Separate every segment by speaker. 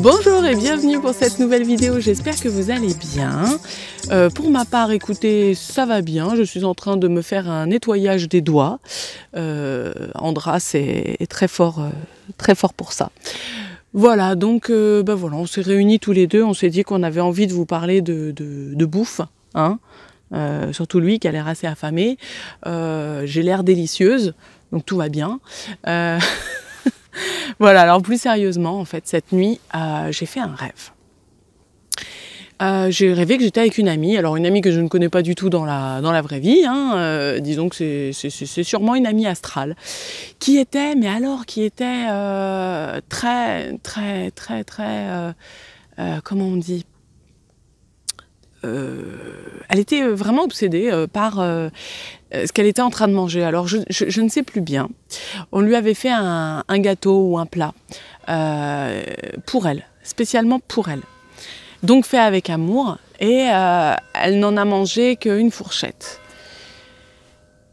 Speaker 1: Bonjour et bienvenue pour cette nouvelle vidéo, j'espère que vous allez bien. Euh, pour ma part, écoutez, ça va bien, je suis en train de me faire un nettoyage des doigts. Euh, Andras est, très fort, euh, très fort pour ça. Voilà, donc ben voilà, on s'est réunis tous les deux, on s'est dit qu'on avait envie de vous parler de, bouffe, hein. surtout lui qui a l'air assez affamé. J'ai l'air délicieuse, donc tout va bien. voilà, alors plus sérieusement, en fait, cette nuit, euh, j'ai fait un rêve. Euh, j'ai rêvé que j'étais avec une amie, alors une amie que je ne connais pas du tout dans la, dans la vraie vie, hein. euh, disons que c'est sûrement une amie astrale, qui était, mais alors qui était très, très, très, très, comment on dit, euh, elle était euh, vraiment obsédée euh, par ce qu'elle était en train de manger. Alors je, ne sais plus bien. On lui avait fait un gâteau ou un plat pour elle, spécialement pour elle. Donc fait avec amour. Et elle n'en a mangé qu'une fourchette.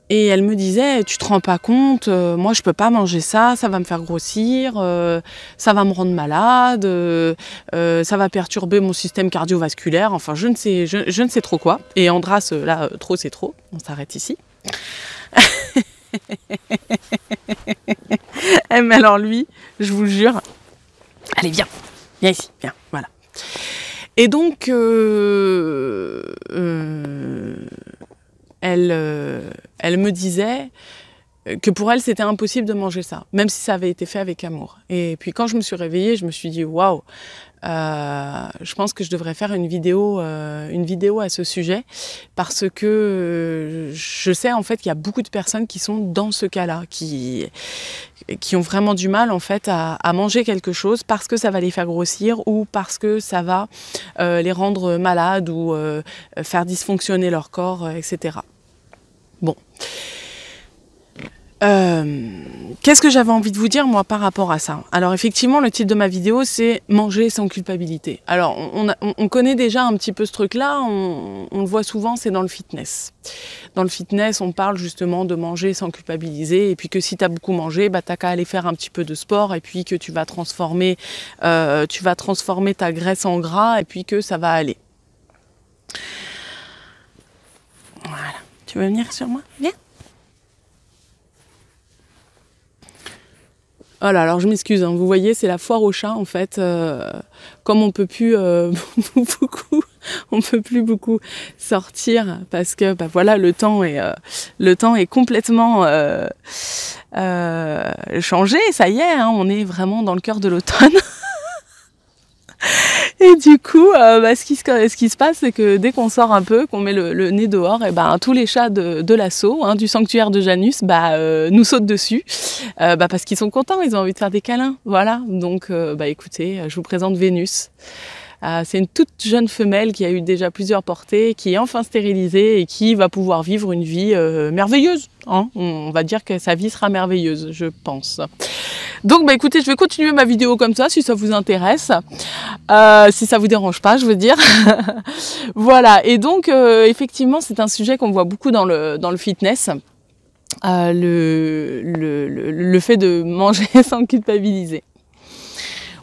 Speaker 1: Et elle me disait, tu te rends pas compte, euh, moi je peux pas manger ça, ça va me faire grossir, euh, ça va me rendre malade, euh, ça va perturber mon système cardiovasculaire, enfin je ne sais, je, ne sais trop quoi. Et Andras, là, trop c'est trop, on s'arrête ici. Eh, mais alors lui, je vous le jure, allez viens, viens ici, viens, voilà. Et donc, euh, elle, me disait que pour elle, c'était impossible de manger ça, même si ça avait été fait avec amour. Et puis quand je me suis réveillée, je me suis dit, waouh, euh, je pense que je devrais faire une vidéo, euh, à ce sujet, parce que je sais en fait qu'il y a beaucoup de personnes qui sont dans ce cas-là, qui, ont vraiment du mal en fait à, manger quelque chose parce que ça va les faire grossir ou parce que ça va les rendre malades ou faire dysfonctionner leur corps, etc. Euh, qu'est-ce que j'avais envie de vous dire moi par rapport à ça Alors effectivement, le titre de ma vidéo c'est manger sans culpabilité. Alors on, connaît déjà un petit peu ce truc-là, on, le voit souvent, c'est dans le fitness. Dans le fitness, on parle justement de manger sans culpabiliser et puis que si tu as beaucoup mangé, bah t'as qu'à aller faire un petit peu de sport et puis que tu vas transformer, euh, tu vas transformer ta graisse en gras et puis que ça va aller. Voilà. Tu veux venir sur moi Viens. Voilà, oh alors je m'excuse, hein. vous voyez, c'est la foire aux chats en fait. Euh, comme on peut plus euh, beaucoup, on peut plus beaucoup sortir parce que bah, voilà, le temps est euh, le temps est complètement changé. Ça y est, hein, on est vraiment dans le cœur de l'automne. Et du coup, euh, bah, ce, qui, ce, qui, se passe, c'est que dès qu'on sort un peu, qu'on met le, nez dehors, et eh ben tous les chats de, l'assaut, hein, du sanctuaire de Janus, bah, euh, nous sautent dessus, euh, bah, parce qu'ils sont contents, ils ont envie de faire des câlins. Voilà. Donc, bah, écoutez, je vous présente Vénus. Euh, c'est une toute jeune femelle qui a eu déjà plusieurs portées, qui est enfin stérilisée et qui va pouvoir vivre une vie euh, merveilleuse. Hein. on, va dire que sa vie sera merveilleuse, je pense. Donc, bah, écoutez, je vais continuer ma vidéo comme ça, si ça vous intéresse. Euh, si ça vous dérange pas, je veux dire. voilà. Et donc, effectivement, c'est un sujet qu'on voit beaucoup dans le, dans le fitness. le, le fait de manger sans culpabiliser.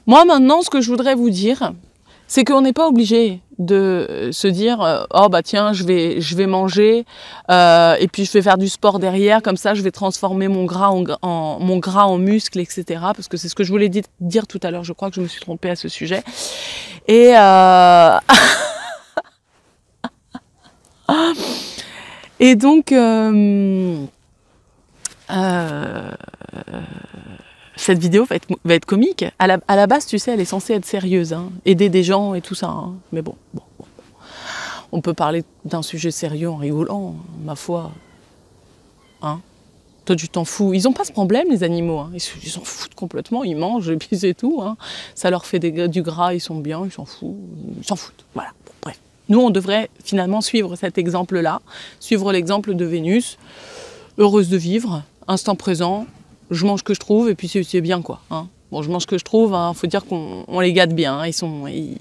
Speaker 1: Moi, maintenant, ce que je voudrais vous dire, c'est qu'on n'est pas obligé de euh, se dire euh, oh bah tiens je vais je vais manger euh, et puis je vais faire du sport derrière comme ça je vais transformer mon gras en, mon gras en muscle etc parce que c'est ce que je voulais dire tout à l'heure je crois que je me suis trompée à ce sujet et et donc cette vidéo va être, va être comique. À la, à la, base, tu sais, elle est censée être sérieuse, hein. aider des gens et tout ça. Hein. Mais bon, bon, on peut parler d'un sujet sérieux en rigolant, ma foi. Hein Toi, tu t'en fous. Ils n'ont pas ce problème, les animaux. Hein. Ils s'en foutent complètement. Ils mangent et puis et tout. Ça leur fait du gras, ils sont bien, ils s'en foutent. Ils s'en foutent. Voilà, bref. Nous, on devrait finalement suivre cet exemple-là, suivre l'exemple de Vénus. Heureuse de vivre, instant présent, je mange ce que je trouve et puis c'est bien quoi. Hein. Bon, je mange ce que je trouve, il hein, faut dire qu'on les gâte bien, hein, ils, sont, ils,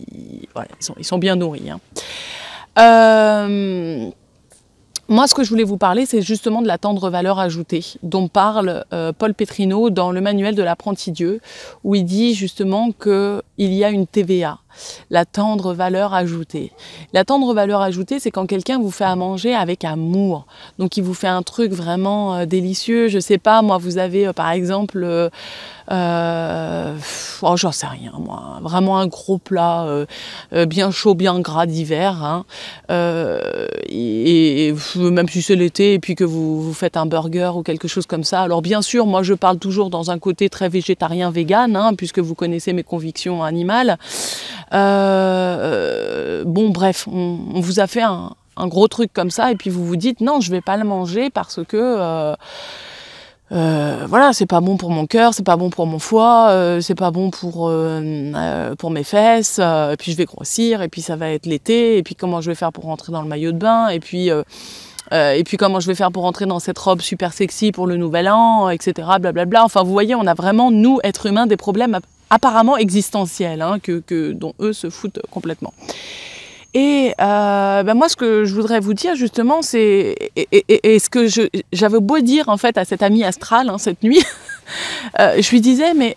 Speaker 1: sont, bien nourris. Euh, moi, ce que je voulais vous parler, c'est justement de la tendre valeur ajoutée dont parle euh, Paul Petrino dans le manuel de l'apprenti Dieu, où il dit justement qu'il y a une TVA la tendre valeur ajoutée. La tendre valeur ajoutée, c'est quand quelqu'un vous fait à manger avec amour. Donc il vous fait un truc vraiment euh, délicieux. Je sais pas, moi, vous avez euh, par exemple, euh, oh, j'en sais rien, moi, vraiment un gros plat bien chaud, bien gras d'hiver. Hein. et, même si c'est l'été et puis que vous, vous faites un burger ou quelque chose comme ça. Alors bien sûr, moi, je parle toujours dans un côté très végétarien, vegan, hein, puisque vous connaissez mes convictions animales. Euh, bon, bref, on, vous a fait un, gros truc comme ça, et puis vous vous dites non, je vais pas le manger parce que euh, euh, voilà, c'est pas bon pour mon cœur, c'est pas bon pour mon foie, c'est pas bon pour pour mes fesses. et puis je vais grossir, et puis ça va être l'été, et puis comment je vais faire pour rentrer dans le maillot de bain, et puis et puis comment je vais faire pour rentrer dans cette robe super sexy pour le nouvel an, etc. Blablabla. Enfin, vous voyez, on a vraiment, nous, êtres humains, des problèmes apparemment existentielles, hein, que, dont eux se foutent complètement. Et euh, bah, moi, ce que je voudrais vous dire justement, c'est et, ce que j'avais beau dire en fait à cette amie astral hein, cette nuit, euh, je lui disais mais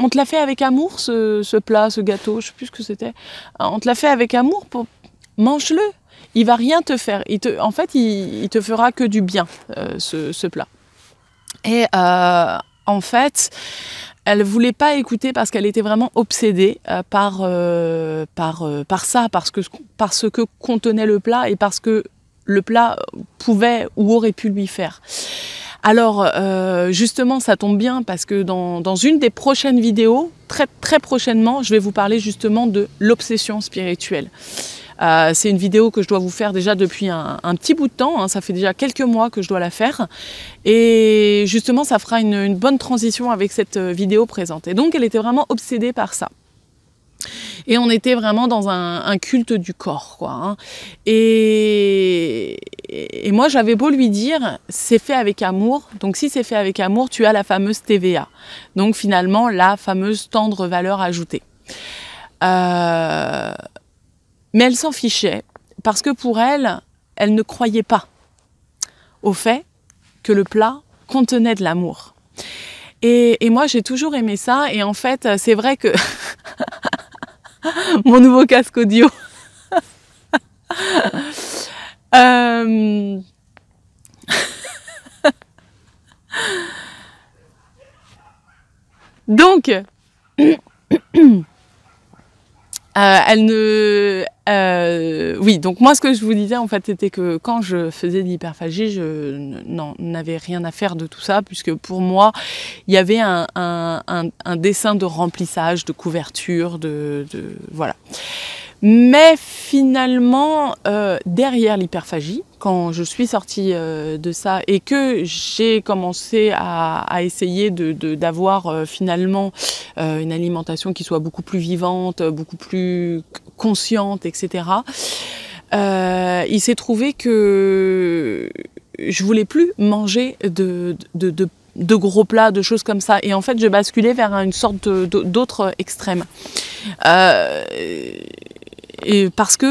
Speaker 1: on, te l'a fait avec amour ce, plat, ce gâteau, je sais plus ce que c'était. On te l'a fait avec amour, mange-le. Il va rien te faire. Il te, en fait, il, te fera que du bien euh, ce, ce, plat. Et en fait, elle voulait pas écouter parce qu'elle était vraiment obsédée euh, par, ça, euh, par, euh, par ça, parce que, parce que contenait le plat et parce que le plat pouvait ou aurait pu lui faire. Alors justement, ça tombe bien parce que dans, dans, une des prochaines vidéos, très très prochainement, je vais vous parler justement de l'obsession spirituelle. Euh, c'est une vidéo que je dois vous faire déjà depuis un, petit bout de temps, hein. ça fait déjà quelques mois que je dois la faire. Et justement, ça fera une, bonne transition avec cette euh, vidéo présente. Et donc, elle était vraiment obsédée par ça. Et on était vraiment dans un, culte du corps, quoi. Hein. Et, et, moi, j'avais beau lui dire, c'est fait avec amour. Donc, si c'est fait avec amour, tu as la fameuse TVA. Donc, finalement, la fameuse tendre valeur ajoutée. Euh, mais elle s'en fichait parce que pour elle, elle ne croyait pas au fait que le plat contenait de l'amour. Et, moi, j'ai toujours aimé ça. Et en fait, c'est vrai que mon nouveau casque audio. Euh, donc, euh, elle ne, euh, oui, donc moi ce que je vous disais en fait c'était que quand je faisais de l'hyperphagie, je n'avais rien à faire de tout ça puisque pour moi il y avait un, dessin de remplissage, de couverture, de, voilà. Mais finalement euh, derrière l'hyperphagie, quand je suis sortie euh, de ça et que j'ai commencé à, essayer d'avoir de, euh, finalement euh, une alimentation qui soit beaucoup plus vivante, beaucoup plus consciente, etc. il s'est trouvé que je voulais plus manger de, de, gros plats, de choses comme ça. Et en fait, je basculais vers une sorte d'autre extrême. Et parce que,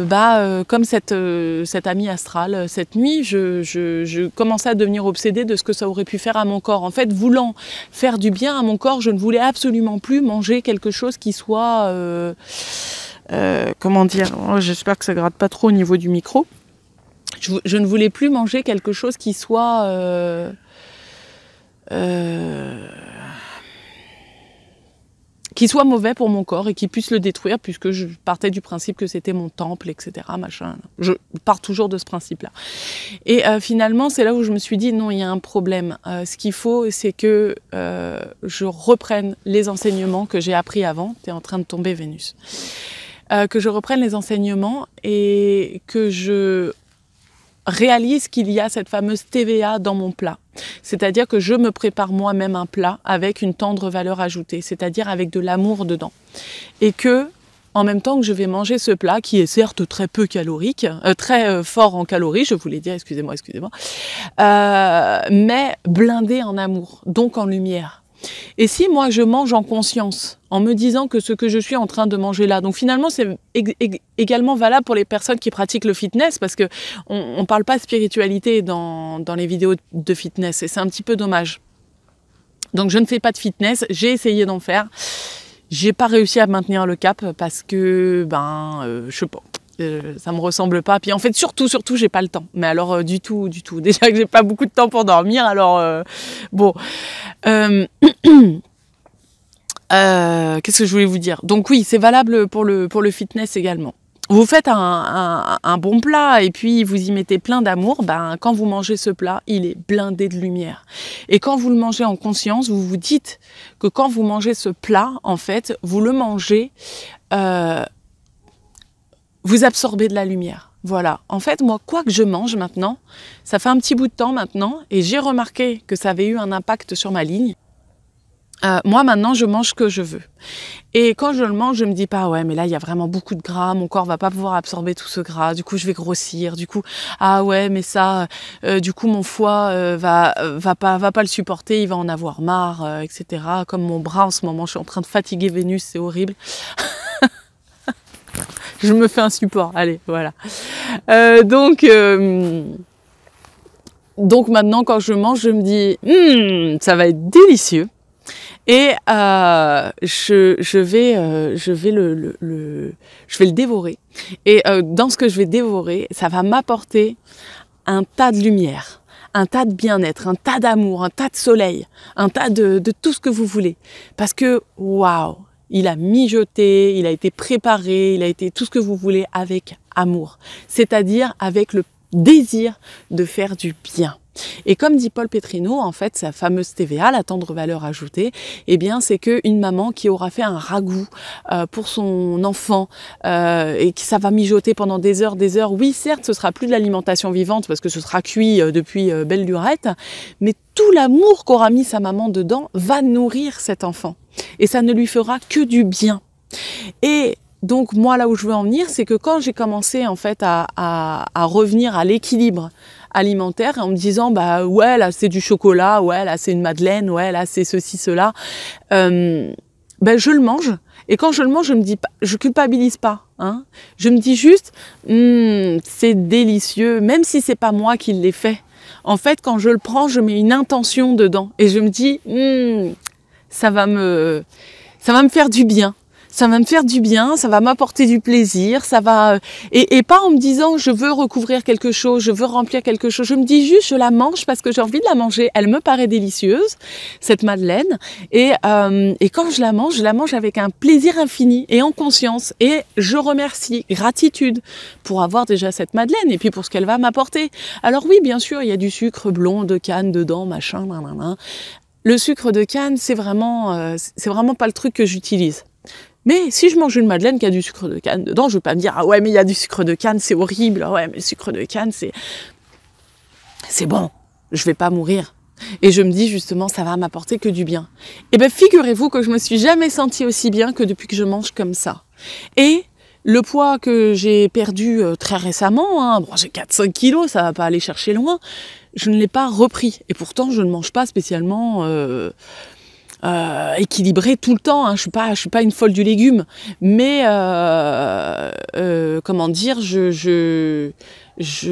Speaker 1: euh, bah, euh, comme cette, euh, cette amie astrale, cette nuit, je, commençais à devenir obsédée de ce que ça aurait pu faire à mon corps. En fait, voulant faire du bien à mon corps, je ne voulais absolument plus manger quelque chose qui soit... comment dire oh, J'espère que ça ne gratte pas trop au niveau du micro. Je, ne voulais plus manger quelque chose qui soit qui soit mauvais pour mon corps et qui puisse le détruire puisque je partais du principe que c'était mon temple, etc. Machin. Je pars toujours de ce principe-là. Et euh, finalement, c'est là où je me suis dit non, il y a un problème. Euh, ce qu'il faut, c'est que euh, je reprenne les enseignements que j'ai appris avant. T'es en train de tomber, Vénus. que je reprenne les enseignements et que je réalise qu'il y a cette fameuse TVA dans mon plat. C'est-à-dire que je me prépare moi-même un plat avec une tendre valeur ajoutée, c'est-à-dire avec de l'amour dedans. Et que en même temps que je vais manger ce plat qui est certes très peu calorique, euh, très euh, fort en calories, je voulais dire, excusez-moi, excusez-moi, euh, mais blindé en amour, donc en lumière. Et si moi je mange en conscience, en me disant que ce que je suis en train de manger là, donc finalement c'est également valable pour les personnes qui pratiquent le fitness, parce que on, ne parle pas spiritualité dans, les vidéos de fitness, et c'est un petit peu dommage. Donc je ne fais pas de fitness, j'ai essayé d'en faire. J'ai pas réussi à maintenir le cap parce que, ben, euh, je sais pas ça euh, ça me ressemble pas. Puis en fait, surtout, surtout, j'ai pas le temps. Mais alors, euh, du tout, du tout. Déjà que j'ai pas beaucoup de temps pour dormir, alors euh, bon. Qu'est-ce que je voulais vous dire Donc oui, c'est valable pour le, pour le fitness également. Vous faites un, un, un bon plat et puis vous y mettez plein d'amour. Ben, quand vous mangez ce plat, il est blindé de lumière. Et quand vous le mangez en conscience, vous vous dites que quand vous mangez ce plat, en fait, vous le mangez vous absorbez de la lumière. Voilà. En fait, moi, quoi que je mange maintenant, ça fait un petit bout de temps maintenant, et j'ai remarqué que ça avait eu un impact sur ma ligne. Euh, moi maintenant je mange ce que je veux et quand je le mange je me dis pas ouais mais là il y a vraiment beaucoup de gras mon corps va pas pouvoir absorber tout ce gras du coup je vais grossir du coup ah ouais mais ça euh, du coup mon foie euh, va euh, va pas va pas le supporter il va en avoir marre etc comme mon bras en ce moment je suis en train de fatiguer Vénus c'est horrible je me fais un support. Allez, voilà. Euh, donc, euh, donc maintenant, quand je mange, je me dis, hmm, ça va être délicieux. Et euh, je, vais, je vais le, je vais le dévorer. Et dans ce que je vais dévorer, ça va m'apporter un tas de lumière un tas de bien-être, un tas d'amour, un tas de soleil, un tas de, de, tout ce que vous voulez. Parce que, waouh, il a mijoté, il a été préparé, il a été tout ce que vous voulez avec amour, c'est-à-dire avec le désir de faire du bien. Et comme dit Paul Petrino, en fait, sa fameuse TVA, la tendre valeur ajoutée, eh bien, c'est qu'une maman qui aura fait un ragoût euh, pour son enfant euh, et que ça va mijoter pendant des heures, des heures, oui, certes, ce sera plus de l'alimentation vivante parce que ce sera cuit euh, depuis belle lurette, mais tout l'amour qu'aura mis sa maman dedans va nourrir cet enfant. Et ça ne lui fera que du bien. Et donc moi là où je veux en venir, c'est que quand j'ai commencé en fait à, revenir à l'équilibre alimentaire en me disant bah ouais là c'est du chocolat, ouais là c'est une madeleine, ouais là c'est ceci cela, euh, ben je le mange et quand je le mange je me dis pas, je culpabilise pas, hein. je me dis juste hmm, c'est délicieux même si c'est pas moi qui l'ai fait. En fait quand je le prends je mets une intention dedans et je me dis hmm, ça va me faire du bien ça va me faire du bien, ça va m'apporter du plaisir, ça va euh, et, et, pas en me disant je veux recouvrir quelque chose, je veux remplir quelque chose. Je me dis juste je la mange parce que j'ai envie de la manger. Elle me paraît délicieuse cette madeleine et euh, et quand je la mange, je la mange avec un plaisir infini et en conscience et je remercie gratitude pour avoir déjà cette madeleine et puis pour ce qu'elle va m'apporter. Alors oui, bien sûr, il y a du sucre blond de canne dedans, machin, nan, Le sucre de canne, c'est vraiment, euh, c'est vraiment pas le truc que j'utilise. Mais si je mange une madeleine qui a du sucre de canne dedans, je ne vais pas me dire ah ouais mais il y a du sucre de canne, c'est horrible. Ah ouais mais le sucre de canne c'est c'est bon, je vais pas mourir. Et je me dis justement ça va m'apporter que du bien. Et eh ben figurez-vous que je me suis jamais sentie aussi bien que depuis que je mange comme ça. Et le poids que j'ai perdu euh, très récemment, hein, bon, j'ai 4-5 kilos, ça va pas aller chercher loin, je ne l'ai pas repris. Et pourtant, je ne mange pas spécialement euh, euh, équilibré équilibrée tout le temps. Hein. Je suis pas, suis pas une folle du légume, mais euh, euh, comment dire, je, je, je,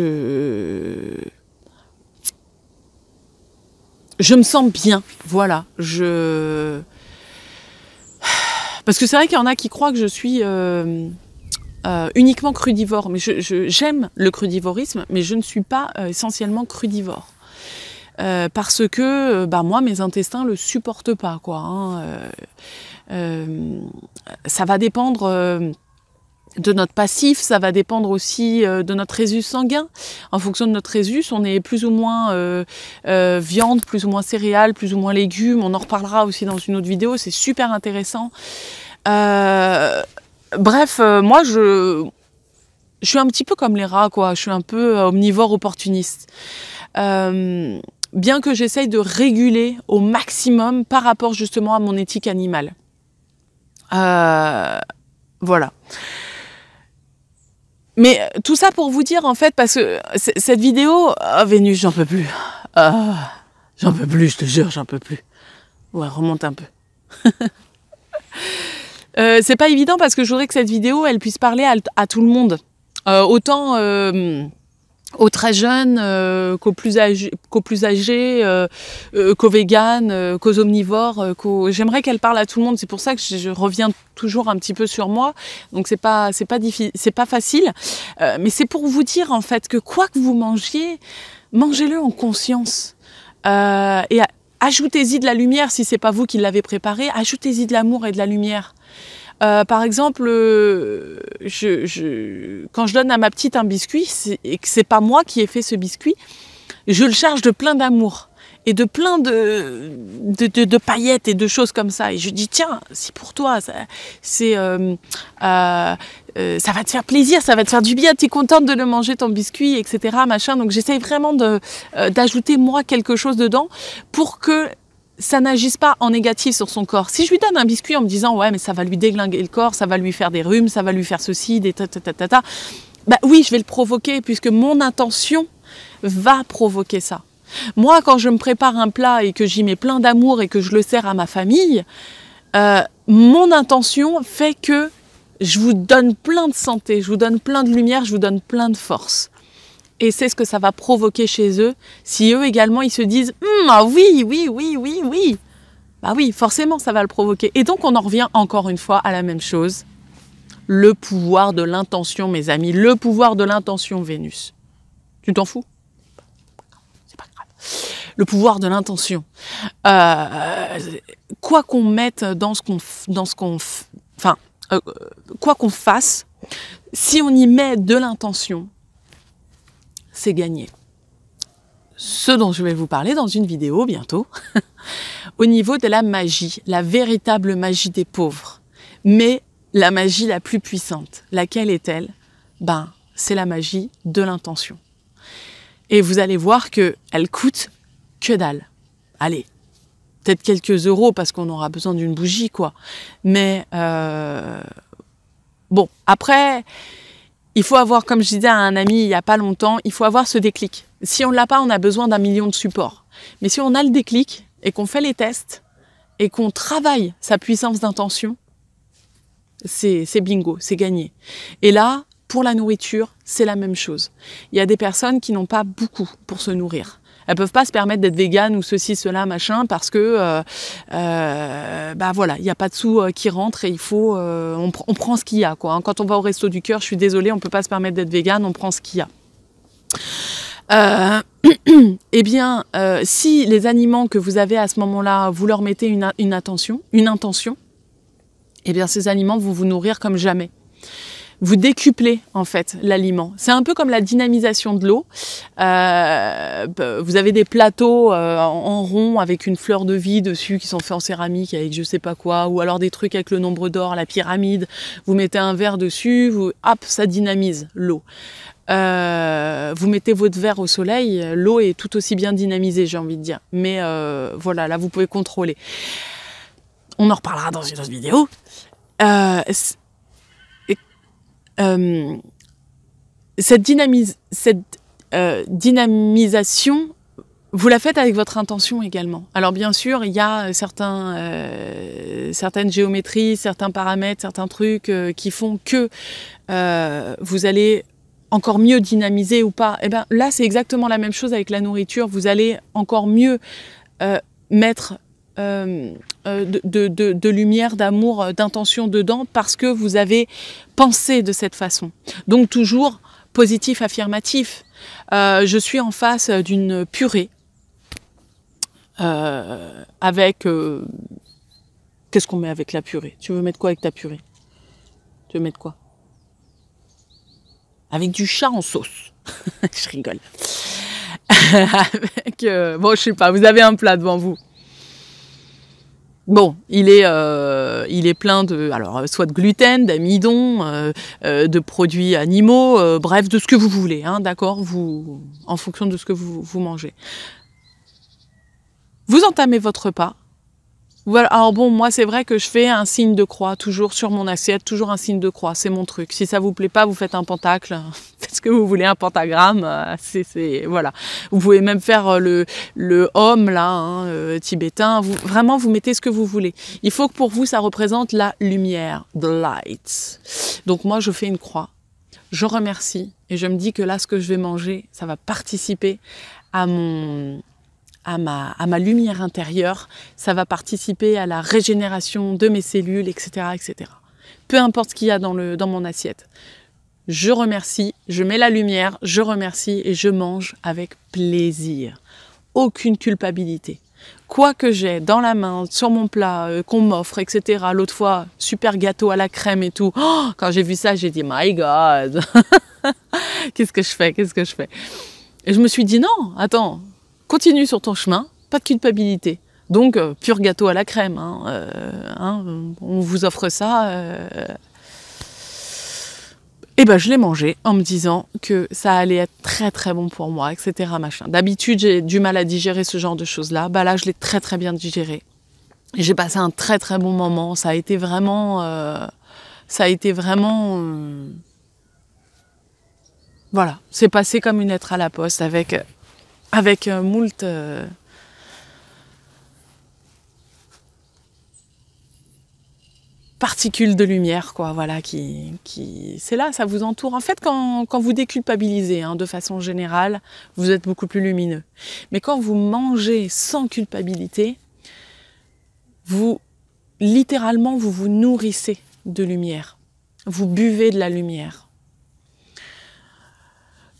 Speaker 1: me sens bien. Voilà, je. Parce que c'est vrai qu'il y en a qui croient que je suis uniquement crudivore, mais j'aime je, le crudivorisme, mais je ne suis pas essentiellement crudivore. Euh, parce que euh, bah, moi, mes intestins le supportent pas. Quoi, hein, euh, ça va dépendre de notre passif, ça va dépendre aussi de notre résus sanguin. En fonction de notre résus, on est plus ou moins viande, plus ou moins céréales, plus ou moins légumes. On en reparlera aussi dans une autre vidéo, c'est super intéressant. bref, moi je, je suis un petit peu comme les rats, quoi. Je suis un peu omnivore opportuniste. Euh, bien que j'essaye de réguler au maximum par rapport justement à mon éthique animale. Euh, voilà. Mais euh, tout ça pour vous dire en fait, parce que euh, cette vidéo, oh, Vénus, j'en peux plus. Ah, j'en peux plus, je te jure, j'en peux plus. Ouais, remonte un peu. c'est pas évident parce que je voudrais que cette vidéo, elle puisse parler à, tout le monde. autant aux très jeunes, euh, qu'aux plus âgés, qu'aux plus euh, euh, qu'aux omnivores. J'aimerais qu'elle parle à tout le monde. C'est pour ça que je, reviens toujours un petit peu sur moi. Donc c'est pas c'est pas difficile, c'est pas facile. mais c'est pour vous dire en fait que quoi que vous mangiez, mangez-le en conscience et ajoutez-y de la lumière si c'est pas vous qui l'avez préparé. Ajoutez-y de l'amour et de la lumière. par exemple, je, quand je donne à ma petite un biscuit et que c'est pas moi qui ai fait ce biscuit, je le charge de plein d'amour et de plein de de, paillettes et de choses comme ça. Et je dis, tiens, c'est pour toi, c'est, euh, euh, euh, ça va te faire plaisir, ça va te faire du bien, tu es contente de le manger ton biscuit, etc. Machin. Donc j'essaye vraiment euh, d'ajouter moi quelque chose dedans pour que ça n'agisse pas en négatif sur son corps. Si je lui donne un biscuit en me disant ouais mais ça va lui déglinguer le corps, ça va lui faire des rhumes, ça va lui faire ceci, des ta ta ta ta, bah oui je vais le provoquer puisque mon intention va provoquer ça. Moi quand je me prépare un plat et que j'y mets plein d'amour et que je le sers à ma famille, euh, mon intention fait que je vous donne plein de santé, je vous donne plein de lumière, je vous donne plein de force et c'est ce que ça va provoquer chez eux si eux également ils se disent hum, ah oui oui oui oui oui bah oui forcément ça va le provoquer et donc on en revient encore une fois à la même chose le pouvoir de l'intention mes amis le pouvoir de l'intention Vénus tu t'en fous c'est pas grave le pouvoir de l'intention euh, quoi qu'on mette dans ce qu'on dans ce qu'on enfin euh, quoi qu'on fasse si on y met de l'intention c'est gagné. Ce dont je vais vous parler dans une vidéo bientôt, au niveau de la magie, la véritable magie des pauvres, mais la magie la plus puissante. Laquelle est-elle Ben, c'est la magie de l'intention. Et vous allez voir que elle coûte que dalle. Allez, peut-être quelques euros parce qu'on aura besoin d'une bougie, quoi. Mais euh, bon, après, il faut avoir, comme je disais à un ami il n'y a pas longtemps, il faut avoir ce déclic. Si on ne l'a pas, on a besoin d'un million de supports. Mais si on a le déclic et qu'on fait les tests et qu'on travaille sa puissance d'intention, c'est bingo, c'est gagné. Et là, pour la nourriture, c'est la même chose. Il y a des personnes qui n'ont pas beaucoup pour se nourrir. Elles peuvent pas se permettre d'être vegan ou ceci, cela, machin, parce que, euh, euh, bah voilà, il n'y a pas de sous euh, qui rentrent et il faut, on, prend ce qu'il y a, quoi. Quand on va au resto du cœur, je suis désolée, on peut pas se permettre d'être végane, on prend ce qu'il y a. eh bien, si les aliments que vous avez à ce moment-là, vous leur mettez une, une attention, une intention, eh bien ces aliments vont vous nourrir comme jamais vous décuplez en fait l'aliment. C'est un peu comme la dynamisation de l'eau. Euh, bah, vous avez des plateaux euh, en rond avec une fleur de vie dessus qui sont faits en céramique avec je sais pas quoi, ou alors des trucs avec le nombre d'or, la pyramide. Vous mettez un verre dessus, vous, hop, ça dynamise l'eau. Euh, vous mettez votre verre au soleil, l'eau est tout aussi bien dynamisée, j'ai envie de dire. Mais voilà, là vous pouvez contrôler. On en reparlera dans une autre vidéo. Euh, cette, dynamise cette euh, dynamisation, vous la faites avec votre intention également. Alors bien sûr, il y a certains, euh, certaines géométries, certains paramètres, certains trucs euh, qui font que euh, vous allez encore mieux dynamiser ou pas. Et eh ben là, c'est exactement la même chose avec la nourriture. Vous allez encore mieux mettre euh, euh, de, lumière, d'amour, euh, d'intention dedans parce que vous avez pensé de cette façon. Donc toujours positif, affirmatif. Euh, je suis en face d'une purée avec... Qu'est-ce qu'on met avec la purée Tu veux mettre quoi avec ta purée Tu veux mettre quoi Avec du chat en sauce. je rigole. avec, bon, je sais pas, vous avez un plat devant vous. Bon, il est, euh, il est plein de, alors, euh, soit de gluten, d'amidon, euh, de produits animaux, bref, de ce que vous voulez, hein, d'accord, vous, en fonction de ce que vous, vous mangez. Vous entamez votre repas, voilà. Alors bon, moi c'est vrai que je fais un signe de croix toujours sur mon assiette, toujours un signe de croix, c'est mon truc. Si ça vous plaît pas, vous faites un pentacle, parce ce que vous voulez, un pentagramme, euh, c'est voilà. Vous pouvez même faire euh, le le homme là, hein, euh, tibétain. Vous, vraiment, vous mettez ce que vous voulez. Il faut que pour vous ça représente la lumière, the light. Donc moi je fais une croix, je remercie et je me dis que là ce que je vais manger, ça va participer à mon à ma, lumière intérieure, ça va participer à la régénération de mes cellules, etc. etc. Peu importe ce qu'il y a dans, le, dans mon assiette. Je remercie, je mets la lumière, je remercie et je mange avec plaisir. Aucune culpabilité quoi que j'ai dans la main, sur mon plat, euh, qu'on m'offre, etc. L'autre fois, super gâteau à la crème et tout. Oh, quand j'ai vu ça, j'ai dit, My God, qu'est-ce que je fais Qu'est-ce que je fais Et je me suis dit, non, attends, continue sur ton chemin, pas de culpabilité. Donc, euh, pur gâteau à la crème. Hein, euh, hein, on vous offre ça. Et euh. eh ben, je l'ai mangé en me disant que ça allait être très très bon pour moi, etc. D'habitude, j'ai du mal à digérer ce genre de choses-là. Bah là, je l'ai très très bien digéré. J'ai passé un très très bon moment. Ça a été vraiment, ça a été vraiment. Voilà, c'est passé comme une lettre à la poste avec avec euh, moult euh, particules de lumière, quoi, voilà, qui, qui... c'est là, ça vous entoure. En fait, quand, vous déculpabilisez, hein, de façon générale, vous êtes beaucoup plus lumineux. Mais quand vous mangez sans culpabilité, vous, littéralement, vous vous nourrissez de lumière. Vous buvez de la lumière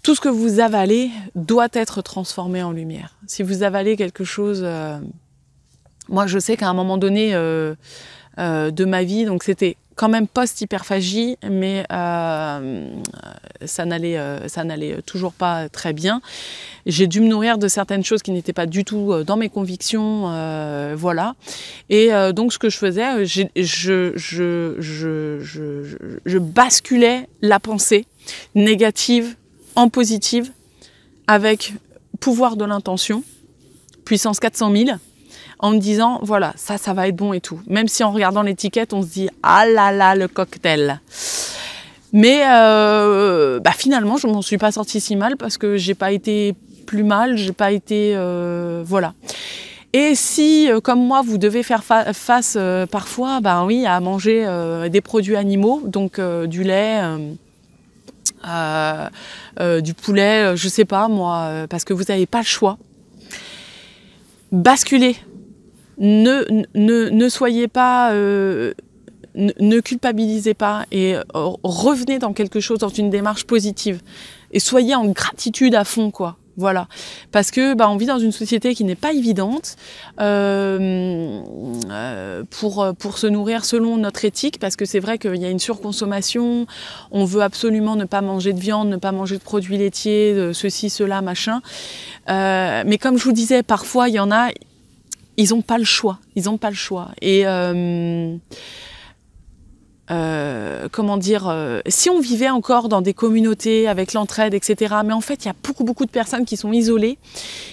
Speaker 1: tout ce que vous avalez doit être transformé en lumière. Si vous avalez quelque chose, euh, moi je sais qu'à un moment donné euh, euh, de ma vie, donc c'était quand même post-hyperphagie, mais ça n'allait, ça n'allait toujours pas très bien. J'ai dû me nourrir de certaines choses qui n'étaient pas du tout dans mes convictions, voilà. Et donc ce que je faisais, je, je, je, je basculais la pensée négative en positive avec pouvoir de l'intention, puissance 400 000, en me disant, voilà, ça, ça va être bon et tout. Même si en regardant l'étiquette, on se dit, ah là là, le cocktail. Mais euh, bah, finalement, je m'en suis pas sortie si mal parce que j'ai pas été plus mal, j'ai pas été euh, voilà. Et si, euh, comme moi, vous devez faire face parfois, ben oui, à manger des produits animaux, donc du lait, euh, euh, du poulet, euh, je sais pas moi, parce que vous n'avez pas le choix. Basculez. Ne, ne, ne soyez pas ne culpabilisez pas et revenez dans quelque chose, dans une démarche positive. Et soyez en gratitude à fond, quoi. Voilà, parce que bah, on vit dans une société qui n'est pas évidente euh, euh, pour, pour se nourrir selon notre éthique, parce que c'est vrai qu'il y a une surconsommation, on veut absolument ne pas manger de viande, ne pas manger de produits laitiers, de ceci, cela, machin. Euh, mais comme je vous disais, parfois il y en a, ils n'ont pas le choix, ils n'ont pas le choix. Et euh, euh, comment dire, euh, si on vivait encore dans des communautés avec l'entraide, etc. Mais en fait, il y a beaucoup, beaucoup de personnes qui sont isolées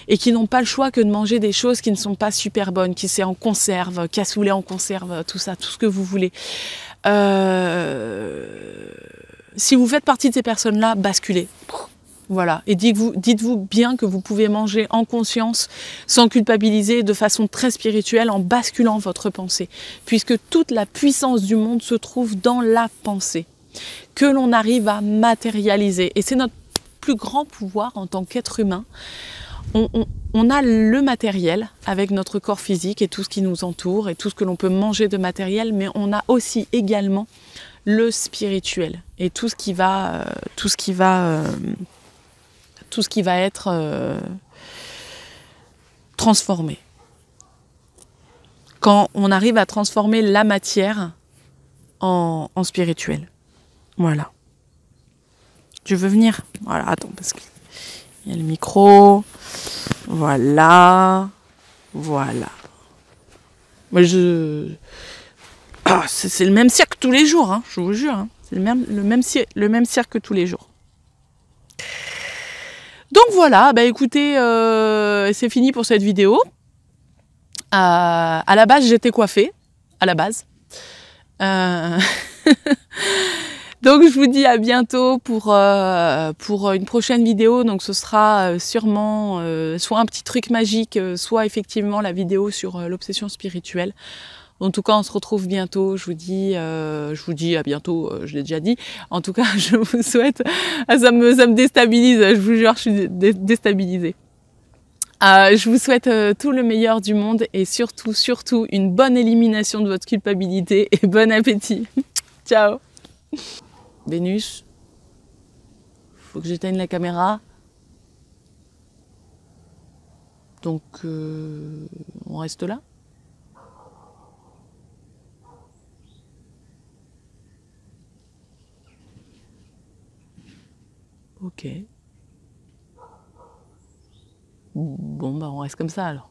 Speaker 1: et qui n'ont pas le choix que de manger des choses qui ne sont pas super bonnes, qui c'est en conserve, cassoulet en conserve, tout ça, tout ce que vous voulez. Euh, si vous faites partie de ces personnes-là, basculez. Voilà. Et dites-vous bien que vous pouvez manger en conscience, sans culpabiliser, de façon très spirituelle, en basculant votre pensée, puisque toute la puissance du monde se trouve dans la pensée, que l'on arrive à matérialiser. Et c'est notre plus grand pouvoir en tant qu'être humain. On, a le matériel avec notre corps physique et tout ce qui nous entoure et tout ce que l'on peut manger de matériel, mais on a aussi également le spirituel et tout ce qui va, euh, tout ce qui va euh, tout ce qui va être euh, transformé. Quand on arrive à transformer la matière en, spirituel. Voilà. Tu veux venir Voilà, attends, parce qu'il y a le micro. Voilà. Voilà. Moi, je. Ah, c'est le même cirque tous les jours, hein, je vous jure. Hein. C'est le même cirque tous les jours. Donc voilà, bah écoutez, euh, c'est fini pour cette vidéo. Euh, à la base, j'étais coiffée, à la base. Euh, donc je vous dis à bientôt pour, une prochaine vidéo. Donc ce sera sûrement soit un petit truc magique, soit effectivement la vidéo sur l'obsession spirituelle. En tout cas, on se retrouve bientôt. Je vous dis, euh, je vous dis à bientôt. Euh, je l'ai déjà dit. En tout cas, je vous souhaite. Ah, ça me, déstabilise. Je vous jure, je suis déstabilisée. Euh, je vous souhaite tout le meilleur du monde et surtout, surtout, une bonne élimination de votre culpabilité et bon appétit. Ciao Vénus, faut que j'éteigne la caméra. Donc, on reste là Ok. Bon, bah on reste comme ça alors.